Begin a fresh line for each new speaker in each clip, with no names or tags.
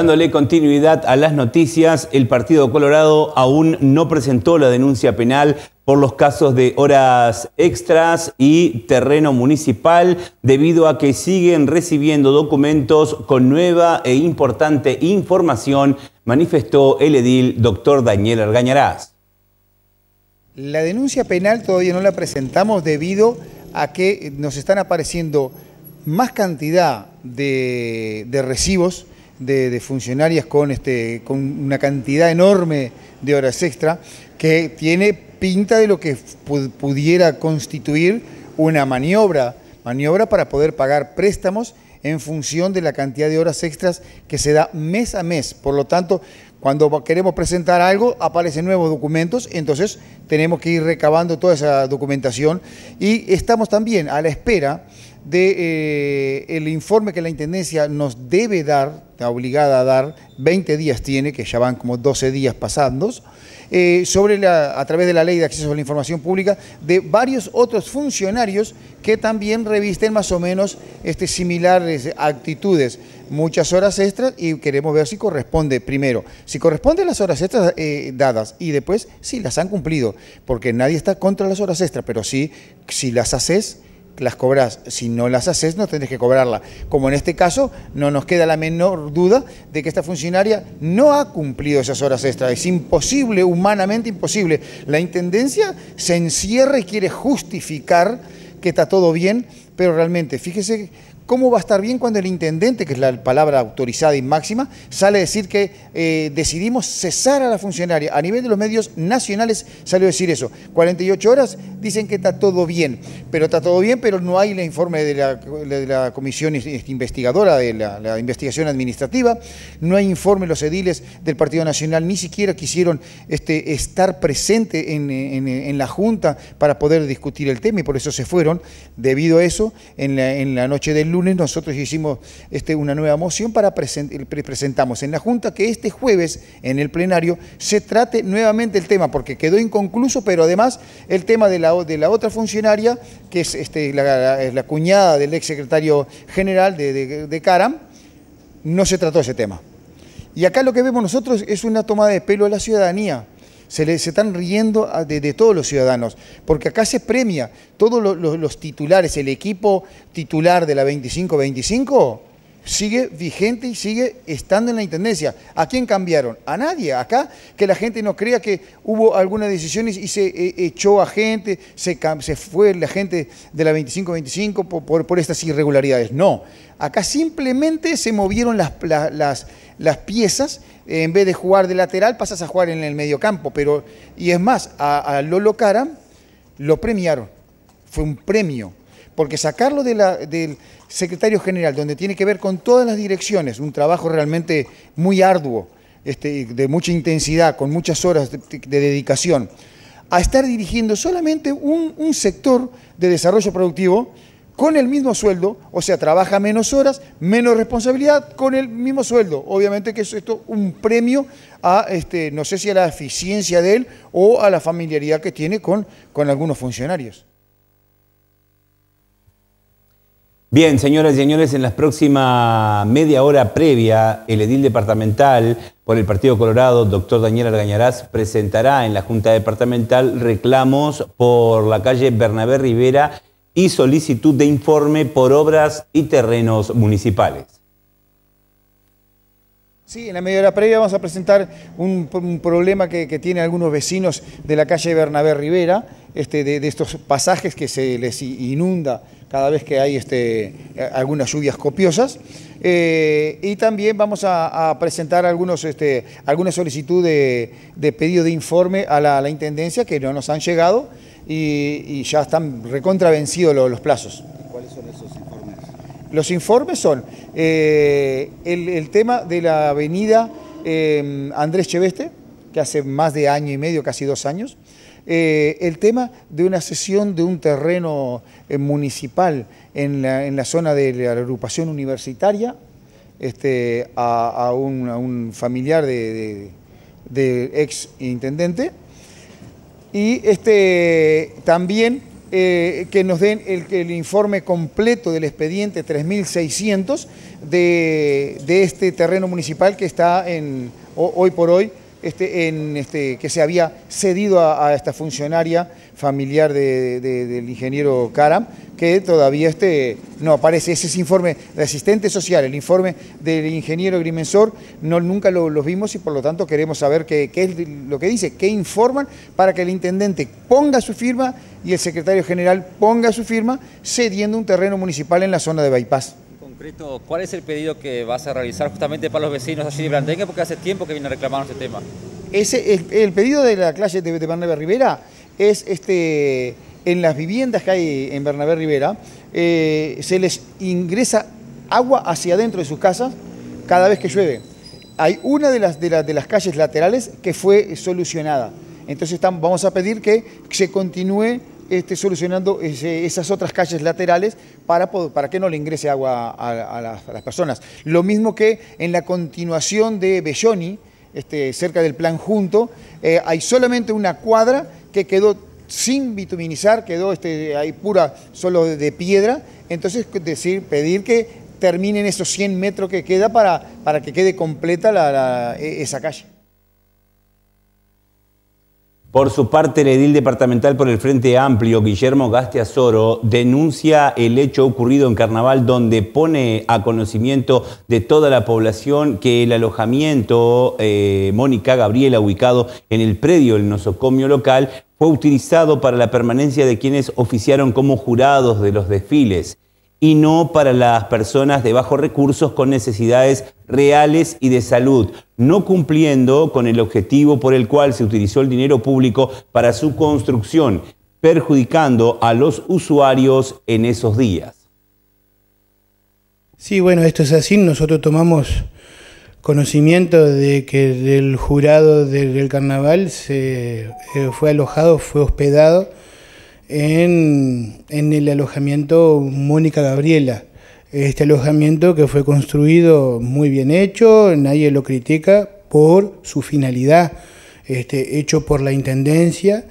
Dándole continuidad a las noticias, el Partido Colorado aún no presentó la denuncia penal por los casos de horas extras y terreno municipal, debido a que siguen recibiendo documentos con nueva e importante información, manifestó el edil doctor Daniel Argañarás.
La denuncia penal todavía no la presentamos debido a que nos están apareciendo más cantidad de recibos de, funcionarias con, este, con una cantidad enorme de horas extra que tiene pinta de lo que pudiera constituir una maniobra, maniobra para poder pagar préstamos en función de la cantidad de horas extras que se da mes a mes. Por lo tanto, cuando queremos presentar algo, aparecen nuevos documentos, entonces tenemos que ir recabando toda esa documentación y estamos también a la espera del eh, informe que la Intendencia nos debe dar, está obligada a dar, 20 días tiene, que ya van como 12 días pasados, eh, sobre la, a través de la Ley de Acceso a la Información Pública, de varios otros funcionarios que también revisten más o menos este, similares actitudes. Muchas horas extras y queremos ver si corresponde, primero, si corresponden las horas extras eh, dadas y después si las han cumplido, porque nadie está contra las horas extras, pero sí, si las haces las cobras. Si no las haces, no tendrás que cobrarla. Como en este caso, no nos queda la menor duda de que esta funcionaria no ha cumplido esas horas extras. Es imposible, humanamente imposible. La Intendencia se encierra y quiere justificar que está todo bien, pero realmente, fíjese ¿Cómo va a estar bien cuando el intendente, que es la palabra autorizada y máxima, sale a decir que eh, decidimos cesar a la funcionaria? A nivel de los medios nacionales salió a decir eso. 48 horas dicen que está todo bien, pero está todo bien, pero no hay el informe de la, comisión este, investigadora, de la, investigación administrativa, no hay informe los ediles del Partido Nacional, ni siquiera quisieron este, estar presente en, la Junta para poder discutir el tema y por eso se fueron. Debido a eso, en la noche del lunes, lunes nosotros hicimos este, una nueva moción para presentar presentamos en la Junta que este jueves en el plenario se trate nuevamente el tema, porque quedó inconcluso, pero además el tema de la, de la otra funcionaria, que es este, la, cuñada del ex secretario general de, de, de Caram, no se trató ese tema. Y acá lo que vemos nosotros es una toma de pelo a la ciudadanía se, le, se están riendo de, todos los ciudadanos, porque acá se premia todos los, los titulares, el equipo titular de la 25-25 sigue vigente y sigue estando en la Intendencia. ¿A quién cambiaron? A nadie. Acá que la gente no crea que hubo algunas decisiones y se eh, echó a gente, se, fue la gente de la 25-25 por, estas irregularidades. No. Acá simplemente se movieron las, piezas. en vez de jugar de lateral, pasas a jugar en el mediocampo. Pero, y es más, a, a Lolo Cara lo premiaron. Fue un premio porque sacarlo del secretario general, donde tiene que ver con todas las direcciones, un trabajo realmente muy arduo, este, de mucha intensidad, con muchas horas de, dedicación, a estar dirigiendo solamente un, sector de desarrollo productivo con el mismo sueldo, o sea, trabaja menos horas, menos responsabilidad, con el mismo sueldo. Obviamente que es esto un premio a, este, no sé si a la eficiencia de él o a la familiaridad que tiene con algunos funcionarios.
Bien, señoras y señores, en la próxima media hora previa, el edil departamental por el Partido Colorado, doctor Daniel Argañarás, presentará en la Junta Departamental reclamos por la calle Bernabé Rivera y solicitud de informe por obras y terrenos municipales.
Sí, en la media hora previa vamos a presentar un, problema que, tienen algunos vecinos de la calle Bernabé Rivera, este, de estos pasajes que se les inunda cada vez que hay este, eh, algunas lluvias copiosas. Eh, y también vamos a, presentar algunos, este, alguna solicitud de, pedido de informe a la, Intendencia que no nos han llegado y, ya están recontravencidos los, plazos. ¿Cuáles son esos informes? Los informes son eh, el, tema de la avenida Andrés Cheveste, que hace más de año y medio, casi dos años, eh, el tema de una sesión de un terreno eh, municipal en la, zona de la agrupación universitaria este, a, un, familiar de, ex intendente y este, también eh, que nos den el, informe completo del expediente 3600 de, este terreno municipal que está hoy por hoy este, en, este, que se había cedido a, esta funcionaria familiar del ingeniero Karam, que todavía este, no aparece. Ese es informe de asistente social, el informe del ingeniero Grimensor, no, nunca lo, los vimos y por lo tanto queremos saber qué, qué es lo que dice, qué informan para que el intendente ponga su firma y el secretario general ponga su firma cediendo un terreno municipal en la zona de Bypass. ¿cuál es el pedido que vas a realizar justamente para los vecinos allí de Brandeña? Porque hace tiempo que viene a reclamar este tema. el, pedido de la calle de, Bernabé Rivera es este, en las viviendas que hay en Bernabé Rivera, eh, se les ingresa agua hacia adentro de sus casas cada vez que llueve. Hay una de las, de, las calles laterales que fue solucionada. Entonces vamos a pedir que se continúe este, solucionando esas otras calles laterales para, para que no le ingrese agua a, las, personas. Lo mismo que en la continuación de Belloni, este, cerca del plan Junto, eh, hay solamente una cuadra que quedó sin bituminizar, quedó este, ahí pura, solo de, piedra. Entonces, decir, pedir que terminen esos 100 metros que queda para, para que quede completa e, esa calle.
Por su parte, el edil departamental por el Frente Amplio, Guillermo Gastiazoro, denuncia el hecho ocurrido en Carnaval, donde pone a conocimiento de toda la población que el alojamiento eh, Mónica Gabriela, ubicado en el predio del nosocomio local, fue utilizado para la permanencia de quienes oficiaron como jurados de los desfiles y no para las personas de bajos recursos con necesidades reales y de salud, no cumpliendo con el objetivo por el cual se utilizó el dinero público para su construcción, perjudicando a los usuarios en esos días.
Sí, bueno, esto es así. Nosotros tomamos conocimiento de que el jurado del, carnaval se eh, fue alojado, fue hospedado en, el alojamiento Mónica Gabriela. Este alojamiento que fue construido muy bien hecho, nadie lo critica por su finalidad, este, hecho por la Intendencia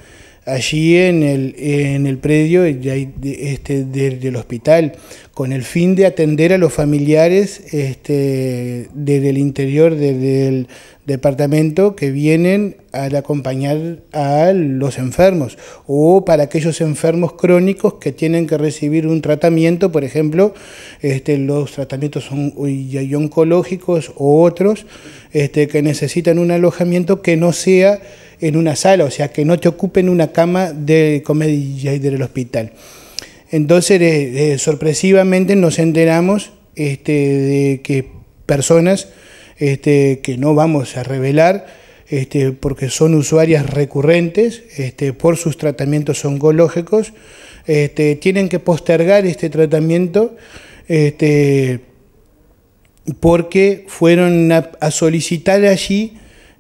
allí en el, en el predio este, del hospital, con el fin de atender a los familiares este, desde el interior del departamento que vienen a acompañar a los enfermos o para aquellos enfermos crónicos que tienen que recibir un tratamiento, por ejemplo, este, los tratamientos son oncológicos o otros este, que necesitan un alojamiento que no sea en una sala, o sea, que no te ocupen una cama de comedia del hospital. Entonces, eh, eh, sorpresivamente nos enteramos este, de que personas este, que no vamos a revelar, este, porque son usuarias recurrentes por sus tratamientos oncológicos, tienen que postergar este tratamiento porque fueron a solicitar allí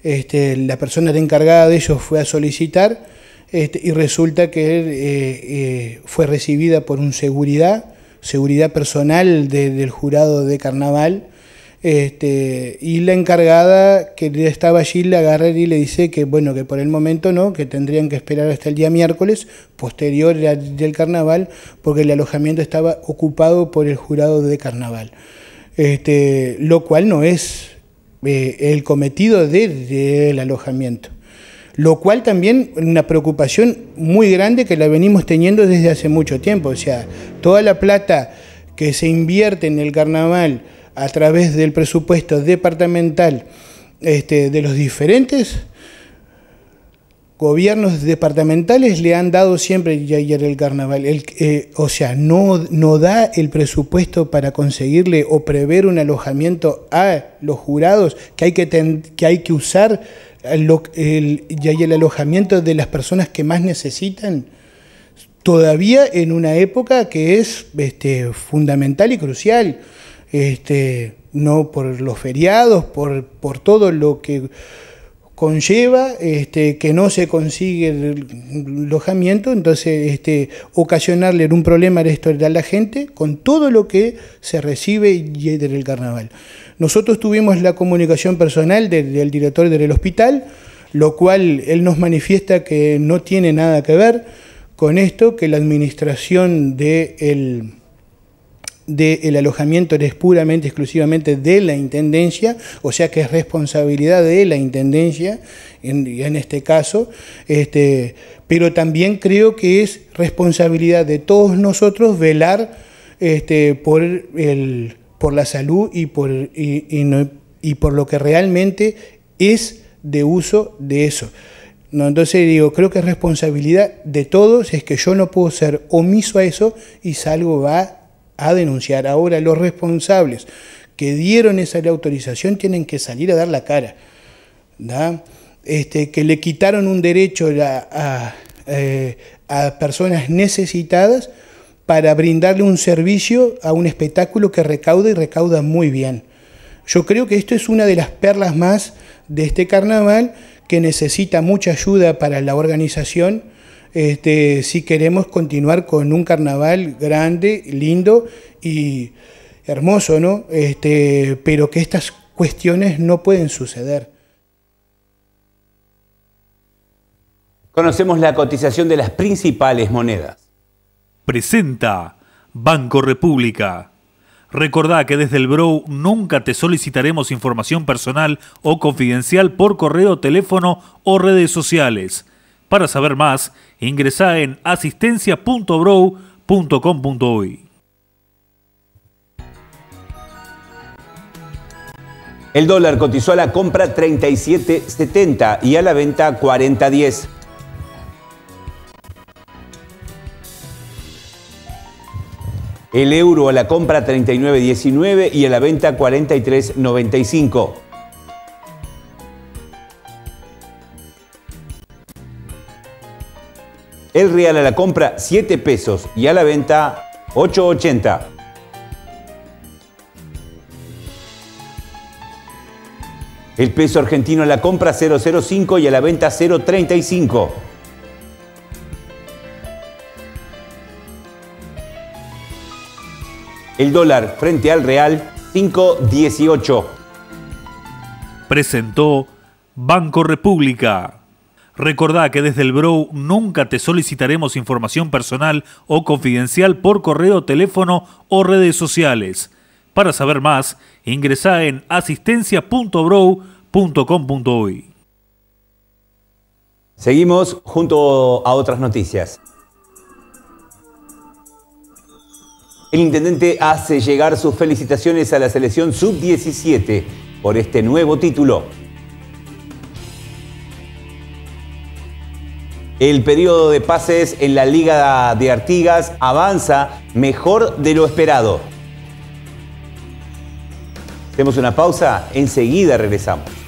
este, la persona encargada de ellos fue a solicitar este, y resulta que eh, eh, fue recibida por un seguridad, seguridad personal del jurado de carnaval. Este, y la encargada que estaba allí la agarra y le dice que bueno que por el momento no, que tendrían que esperar hasta el día miércoles posterior del carnaval porque el alojamiento estaba ocupado por el jurado de carnaval. lo cual no es eh, el cometido del el alojamiento. Lo cual también una preocupación muy grande que la venimos teniendo desde hace mucho tiempo. O sea, toda la plata que se invierte en el carnaval a través del presupuesto departamental este, de los diferentes gobiernos departamentales le han dado siempre y ayer el carnaval. Eh, o sea, no, no da el presupuesto para conseguirle o prever un alojamiento a los jurados que hay que, que, hay que usar lo, el, el alojamiento de las personas que más necesitan. Todavía en una época que es este, fundamental y crucial. Este, no por los feriados, por, por todo lo que conlleva este, que no se consigue el alojamiento, entonces este, ocasionarle un problema a la gente con todo lo que se recibe y el carnaval. Nosotros tuvimos la comunicación personal del, director del hospital, lo cual él nos manifiesta que no tiene nada que ver con esto, que la administración del... De del alojamiento es puramente, exclusivamente de la Intendencia, o sea que es responsabilidad de la Intendencia en, en este caso, este, pero también creo que es responsabilidad de todos nosotros velar este, por, el, por la salud y por, y, por lo que realmente es de uso de eso. No, entonces digo, creo que es responsabilidad de todos, es que yo no puedo ser omiso a eso y salgo va a denunciar. Ahora los responsables que dieron esa autorización tienen que salir a dar la cara. Este, que le quitaron un derecho a, eh, a personas necesitadas para brindarle un servicio a un espectáculo que recauda y recauda muy bien. Yo creo que esto es una de las perlas más de este carnaval que necesita mucha ayuda para la organización este, si queremos continuar con un carnaval grande, lindo y hermoso, ¿no? Este, pero que estas cuestiones no pueden suceder.
Conocemos la cotización de las principales monedas. Presenta Banco República. Recordá que desde el Brow nunca te solicitaremos información personal o confidencial por correo, teléfono o redes sociales. Para saber más, ingresa en asistencia.brow.com.uy. El dólar cotizó a la compra 37.70 y a la venta 40.10. El euro a la compra 39.19 y a la venta 43.95. El real a la compra 7 pesos y a la venta 8.80. El peso argentino a la compra 0.05 y a la venta 0.35. El dólar frente al real 5.18. Presentó Banco República. Recordá que desde el Brow nunca te solicitaremos información personal o confidencial por correo, teléfono o redes sociales. Para saber más, ingresa en asistencia.brow.com.uy. Seguimos junto a otras noticias. El intendente hace llegar sus felicitaciones a la selección sub-17 por este nuevo título. El periodo de pases en la Liga de Artigas avanza mejor de lo esperado. Hacemos una pausa, enseguida regresamos.